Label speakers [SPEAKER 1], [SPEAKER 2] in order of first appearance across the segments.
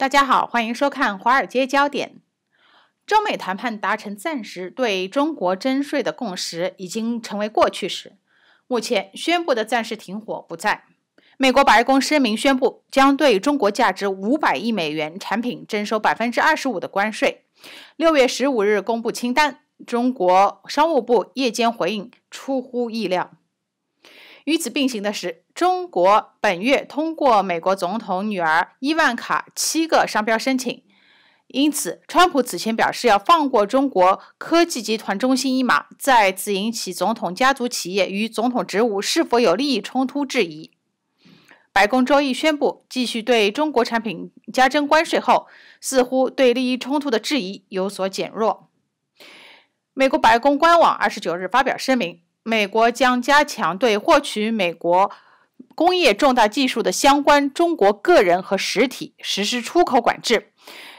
[SPEAKER 1] 大家好，欢迎收看《华尔街焦点》。中美谈判达成暂时对中国征税的共识已经成为过去式。目前宣布的暂时停火不再。美国白宫声明宣布，将对中国价值五百亿美元产品征收百分之二十五的关税。六月十五日公布清单，中国商务部夜间回应出乎意料。与此并行的是。中国本月通过美国总统女儿伊万卡七个商标申请，因此，川普此前表示要放过中国科技集团中心一马，再次引起总统家族企业与总统职务是否有利益冲突质疑。白宫周一宣布继续对中国产品加征关税后，似乎对利益冲突的质疑有所减弱。美国白宫官网二十九日发表声明，美国将加强对获取美国。工业重大技术的相关中国个人和实体实施出口管制，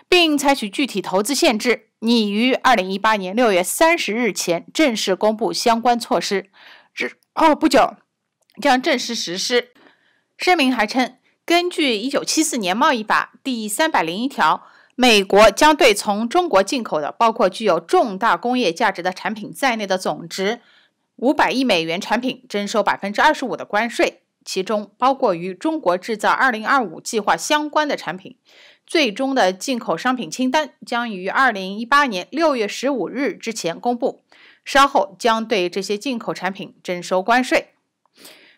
[SPEAKER 1] 并采取具体投资限制。拟于二零一八年六月三十日前正式公布相关措施，之哦不久将正式实施。声明还称，根据一九七四年贸易法第三百零一条，美国将对从中国进口的包括具有重大工业价值的产品在内的总值五百亿美元产品征收百分之二十五的关税。其中包括与中国制造二零二五计划相关的产品。最终的进口商品清单将于二零一八年六月十五日之前公布，稍后将对这些进口产品征收关税。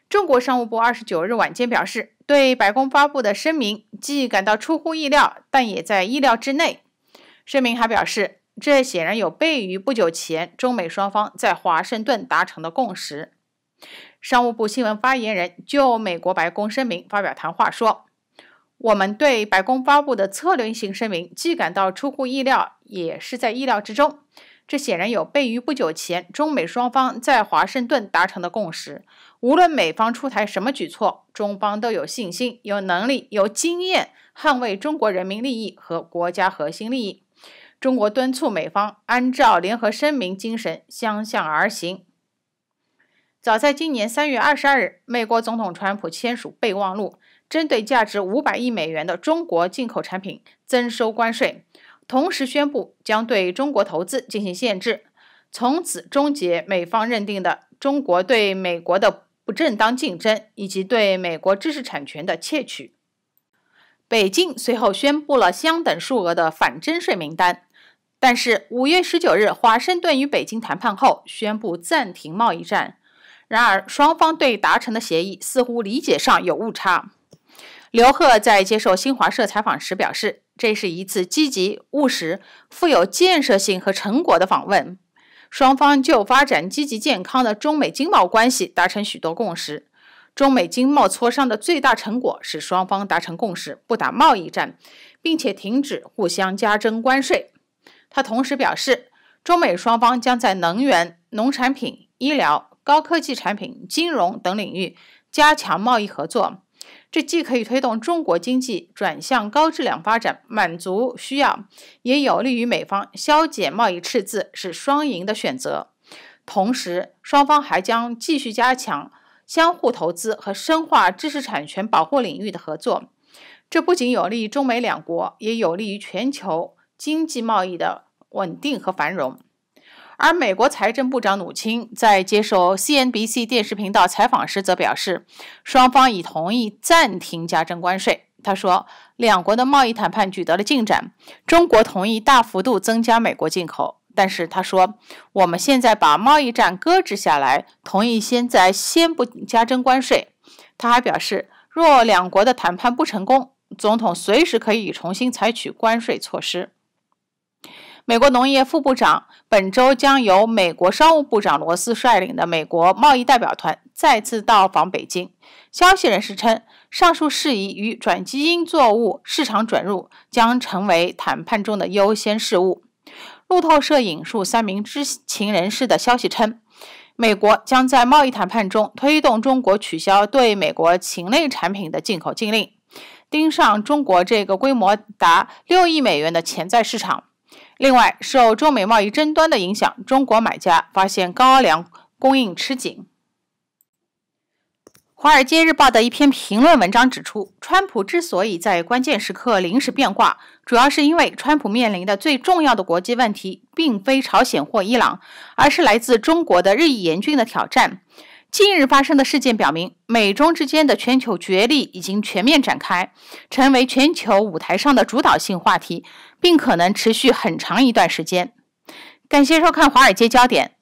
[SPEAKER 1] 中国商务部二十九日晚间表示，对白宫发布的声明既感到出乎意料，但也在意料之内。声明还表示，这显然有悖于不久前中美双方在华盛顿达成的共识。商务部新闻发言人就美国白宫声明发表谈话说：“我们对白宫发布的策略性声明既感到出乎意料，也是在意料之中。这显然有悖于不久前中美双方在华盛顿达成的共识。无论美方出台什么举措，中方都有信心、有能力、有经验捍卫中国人民利益和国家核心利益。中国敦促美方按照联合声明精神相向而行。”早在今年三月二十二日，美国总统川普签署备忘录，针对价值五百亿美元的中国进口产品增收关税，同时宣布将对中国投资进行限制，从此终结美方认定的中国对美国的不正当竞争以及对美国知识产权的窃取。北京随后宣布了相等数额的反征税名单，但是五月十九日，华盛顿与北京谈判后宣布暂停贸易战。然而，双方对达成的协议似乎理解上有误差。刘鹤在接受新华社采访时表示，这是一次积极、务实、富有建设性和成果的访问。双方就发展积极健康的中美经贸关系达成许多共识。中美经贸磋商的最大成果是双方达成共识，不打贸易战，并且停止互相加征关税。他同时表示，中美双方将在能源、农产品、医疗。高科技产品、金融等领域加强贸易合作，这既可以推动中国经济转向高质量发展、满足需要，也有利于美方削减贸易赤字，是双赢的选择。同时，双方还将继续加强相互投资和深化知识产权保护领域的合作，这不仅有利于中美两国，也有利于全球经济贸易的稳定和繁荣。而美国财政部长努钦在接受 CNBC 电视频道采访时则表示，双方已同意暂停加征关税。他说，两国的贸易谈判取得了进展，中国同意大幅度增加美国进口。但是他说，我们现在把贸易战搁置下来，同意先在先不加征关税。他还表示，若两国的谈判不成功，总统随时可以重新采取关税措施。美国农业副部长本周将由美国商务部长罗斯率领的美国贸易代表团再次到访北京。消息人士称，上述事宜与转基因作物市场准入将成为谈判中的优先事务。路透社引述三名知情人士的消息称，美国将在贸易谈判中推动中国取消对美国禽类产品的进口禁令，盯上中国这个规模达六亿美元的潜在市场。另外，受中美贸易争端的影响，中国买家发现高粱供应吃紧。《华尔街日报》的一篇评论文章指出，川普之所以在关键时刻临时变卦，主要是因为川普面临的最重要的国际问题，并非朝鲜或伊朗，而是来自中国的日益严峻的挑战。近日发生的事件表明，美中之间的全球角力已经全面展开，成为全球舞台上的主导性话题，并可能持续很长一段时间。感谢收看《华尔街焦点》。